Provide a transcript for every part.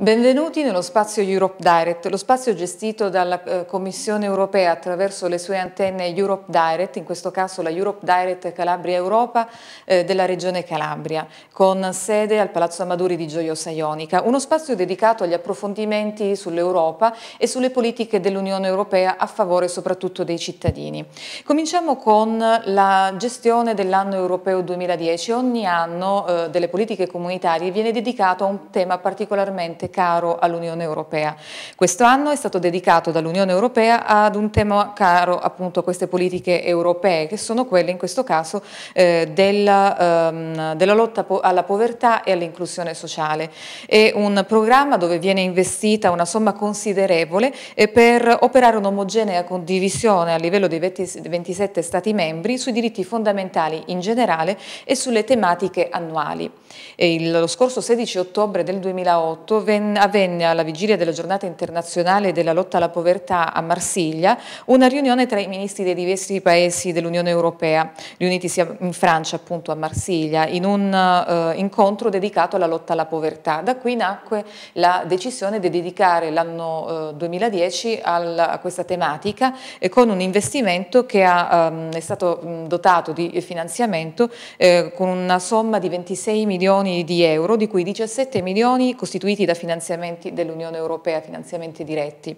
Benvenuti nello spazio Europe Direct, lo spazio gestito dalla eh, Commissione europea attraverso le sue antenne Europe Direct, in questo caso la Europe Direct Calabria Europa eh, della regione Calabria, con sede al Palazzo Amaduri di Gioiosa Ionica. Uno spazio dedicato agli approfondimenti sull'Europa e sulle politiche dell'Unione Europea a favore soprattutto dei cittadini. Cominciamo con la gestione dell'anno europeo 2010. Ogni anno eh, delle politiche comunitarie viene dedicato a un tema particolarmente caro all'Unione Europea. Quest'anno è stato dedicato dall'Unione Europea ad un tema caro appunto a queste politiche europee, che sono quelle in questo caso eh, della, ehm, della, lotta po alla povertà e all'inclusione sociale. È un programma dove viene investita una somma considerevole eh, per operare un'omogenea condivisione a livello dei 20, 27 Stati membri sui diritti fondamentali in generale e sulle tematiche annuali. E il, lo scorso 16 ottobre del 2008 venne avvenne alla vigilia della giornata internazionale della lotta alla povertà a Marsiglia una riunione tra i ministri dei diversi paesi dell'Unione Europea, riunitisi in Francia appunto a Marsiglia, in un eh, incontro dedicato alla lotta alla povertà. Da qui nacque la decisione di dedicare l'anno eh, 2010 al, a questa tematica eh, con un investimento che ha, ehm, è stato dotato di finanziamento eh, con una somma di 26 milioni di euro, di cui 17 milioni costituiti da finanziamenti dell'Unione Europea, finanziamenti diretti.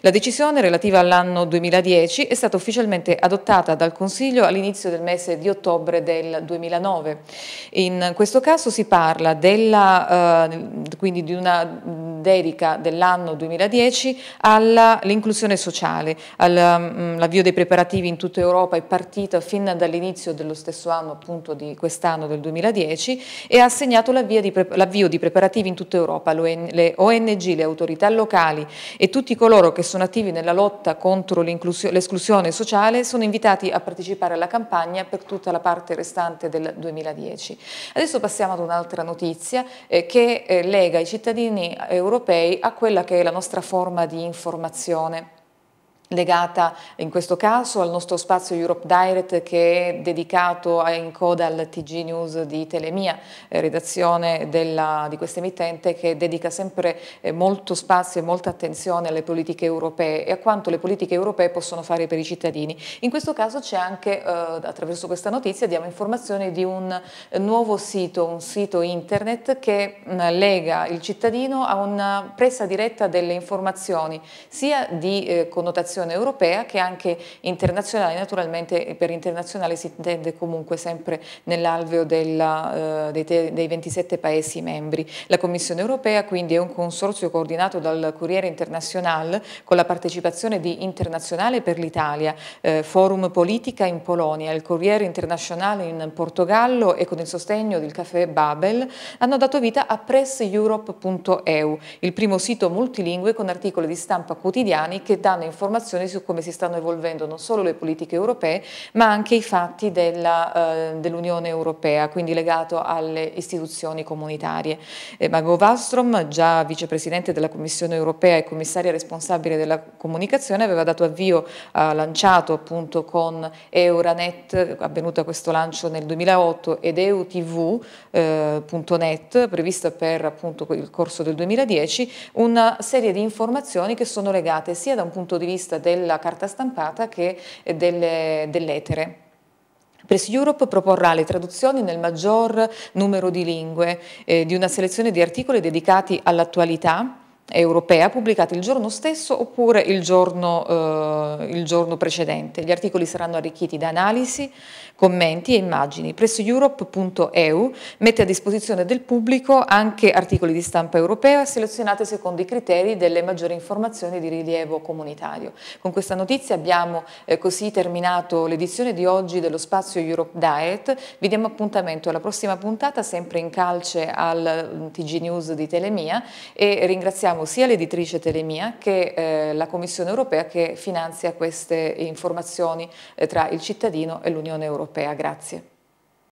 La decisione relativa all'anno 2010 è stata ufficialmente adottata dal Consiglio all'inizio del mese di ottobre del 2009. In questo caso si parla della, eh, quindi di una dedica dell'anno 2010 all'inclusione sociale. all'avvio mm, dei preparativi in tutta Europa è partita fin dall'inizio dello stesso anno, appunto di quest'anno del 2010, e ha segnato l'avvio di, preparativi in tutta Europa, l'ONU le ONG, le autorità locali e tutti coloro che sono attivi nella lotta contro l'esclusione sociale sono invitati a partecipare alla campagna per tutta la parte restante del 2010. Adesso passiamo ad un'altra notizia eh, che eh, lega i cittadini eh, europei a quella che è la nostra forma di informazione legata in questo caso al nostro spazio Europe Direct che è dedicato a, Encoda al TG News di Telemia, eh, redazione della, di questa emittente che dedica sempre eh, molto spazio e molta attenzione alle politiche europee e a quanto le politiche europee possono fare per i cittadini. In questo caso c'è anche, eh, attraverso questa notizia, diamo informazioni di un eh, nuovo sito, un sito internet che mh, mm, lega il cittadino a una presa diretta delle informazioni sia di connotazione legislazione europea che anche internazionale, naturalmente eh, per internazionale si intende comunque sempre nell'alveo della, eh, dei, dei 27 Paesi membri. La Commissione europea quindi è un consorzio coordinato dal Corriere Internazionale con la partecipazione di Internazionale per l'Italia, eh, Forum Politica in Polonia, il Corriere Internazionale in Portogallo e con il sostegno del Caffè Babel hanno dato vita a PressEurope.eu, il primo sito multilingue con articoli di stampa quotidiani che danno informazioni informazioni su come si stanno evolvendo non solo le politiche europee, ma anche i fatti eh, dell'Unione eh, dell Europea, quindi legato alle istituzioni comunitarie. Eh, Mago Wallström, già vicepresidente della Commissione Europea e commissaria responsabile della comunicazione, aveva dato avvio, ha eh, lanciato appunto con Euranet, avvenuto questo lancio nel 2008, ed EUTV.net, eh, prevista per appunto il corso del 2010, una serie di informazioni che sono legate sia da un punto di vista prevalenza della carta stampata che eh, delle, dell'etere. Press Europe proporrà le traduzioni nel maggior numero di lingue eh, di una selezione di articoli dedicati all'attualità, europea pubblicati il giorno stesso oppure il giorno, eh, il giorno, precedente. Gli articoli saranno arricchiti da analisi, commenti e immagini. Presso mette a disposizione del pubblico anche articoli di stampa europea selezionati secondo i criteri delle maggiori informazioni di rilievo comunitario. Con questa notizia abbiamo eh, così terminato l'edizione di oggi dello spazio Europe Diet. Vi diamo appuntamento alla prossima puntata sempre in calce al mm, TG News di Telemia e ringraziamo ringraziamo sia l'editrice Telemia che eh, la Commissione europea che finanzia queste informazioni eh, tra il cittadino e l'Unione europea. Grazie.